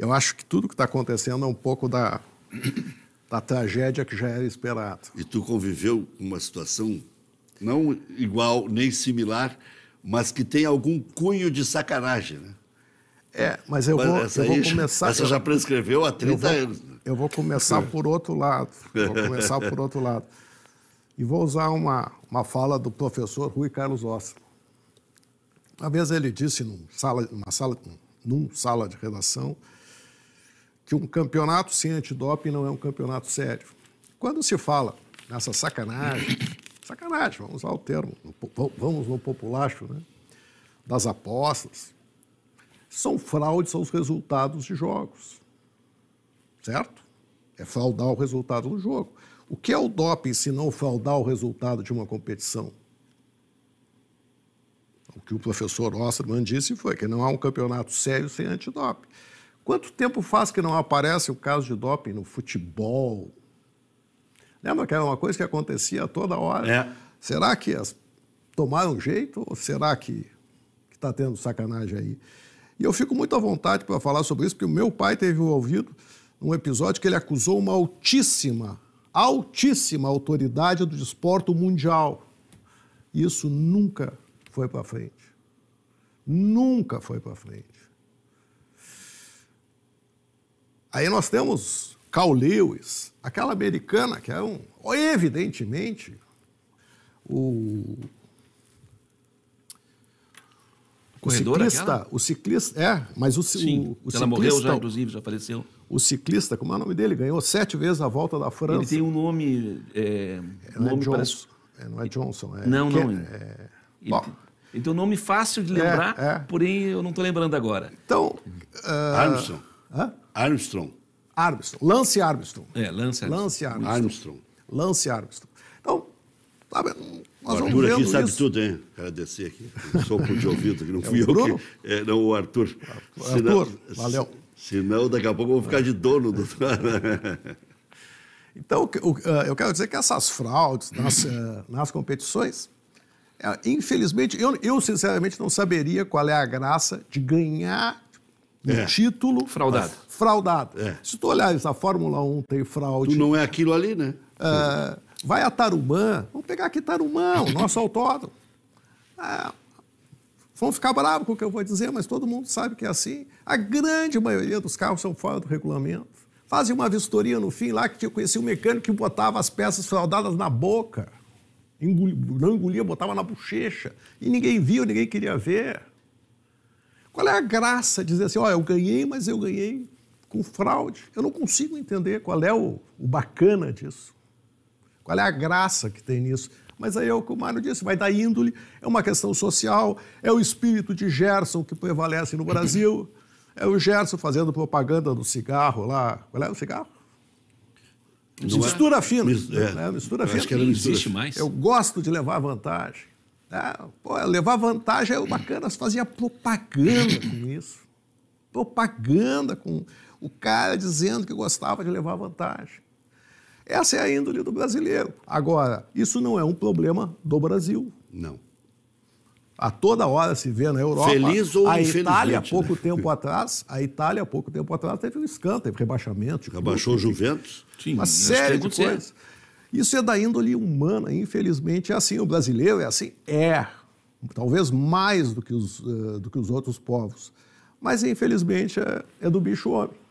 Eu acho que tudo que está acontecendo é um pouco da, da tragédia que já era esperado. E tu conviveu com uma situação não igual nem similar, mas que tem algum cunho de sacanagem, né? É, mas eu mas vou, essa eu vou começar. Essa já prescreveu há 30 eu vou, anos. Né? Eu vou começar por outro lado. Vou começar por outro lado. E vou usar uma, uma fala do professor Rui Carlos Ossa. Uma vez ele disse sala, numa sala, num sala de redação que um campeonato sem antidoping não é um campeonato sério. Quando se fala nessa sacanagem, sacanagem, vamos usar o termo, vamos no populacho, né? das apostas, são fraudes aos resultados de jogos. Certo? É fraudar o resultado do jogo. O que é o doping se não fraudar o resultado de uma competição? O que o professor Osterman disse foi que não há um campeonato sério sem antidoping. Quanto tempo faz que não aparece o caso de doping no futebol? Lembra que era uma coisa que acontecia toda hora? É. Será que as tomaram jeito ou será que está tendo sacanagem aí? E eu fico muito à vontade para falar sobre isso, porque o meu pai teve envolvido num episódio que ele acusou uma altíssima, altíssima autoridade do desporto mundial. Isso nunca foi para frente. Nunca foi para frente. Aí nós temos Carl Lewis, aquela americana que é um, evidentemente, o, o ciclista, aquela? o ciclista, é, mas o, Sim, o, o ela ciclista, morreu já, inclusive, já faleceu. O ciclista, como é o nome dele, ganhou sete vezes a volta da França. Ele tem um nome, é, é não é nome é Johnson, parece... É, não é Johnson, é não, Ken... não, é... Ele, Bom, ele tem um nome fácil de lembrar, é, é. porém eu não estou lembrando agora. Então, uh... Armstrong. Hã? Armstrong. Armstrong. Lance Armstrong. É, Lance Armstrong. Lance Armstrong. Armstrong. Lance Armstrong. Então, sabe, nós o Arthur aqui sabe isso. tudo, hein? Agradecer aqui. Um soco de ouvido, que não é fui é eu que. É, não, o Arthur. Arthur, Senão, valeu. Senão, daqui a pouco eu vou ficar de dono do. então, ah, eu quero dizer que essas fraudes nas, eh, nas competições, eh, infelizmente, eu, eu sinceramente não saberia qual é a graça de ganhar um é. título. Fraudado. Fraudado. É. Se tu olhar a Fórmula 1 tem fraude. Tu não é aquilo ali, né? É, vai a Tarumã, vamos pegar aqui Tarumã, o nosso autódromo. Vamos vão ficar bravos com o que eu vou dizer, mas todo mundo sabe que é assim. A grande maioria dos carros são fora do regulamento. Fazem uma vistoria no fim lá, que eu conheci um mecânico que botava as peças fraudadas na boca. Engoli, não engolia, botava na bochecha. E ninguém viu, ninguém queria ver. Qual é a graça de dizer assim, olha, eu ganhei, mas eu ganhei com fraude? Eu não consigo entender qual é o, o bacana disso. Qual é a graça que tem nisso? Mas aí é o que o Mário disse, vai da índole, é uma questão social, é o espírito de Gerson que prevalece no Brasil, é o Gerson fazendo propaganda do cigarro lá. Qual é o cigarro? Não é. mistura é. fina. Mis, é. né? Mistura eu fina. Acho que ela Não existe mais. Eu gosto de levar vantagem. Tá? Pô, levar vantagem é bacana, você fazia propaganda com isso. Propaganda com o cara dizendo que gostava de levar vantagem. Essa é a índole do brasileiro. Agora, isso não é um problema do Brasil. Não. A toda hora se vê na Europa. Feliz ou a Itália, pouco né? tempo atrás, a Itália, pouco tempo atrás, teve um escândalo, teve rebaixamento. Rebaixou o Juventus? Sim, uma série de coisas. Isso é da índole humana, infelizmente é assim. O brasileiro é assim? É, talvez mais do que os, eh, do que os outros povos. Mas, infelizmente, é, é do bicho homem.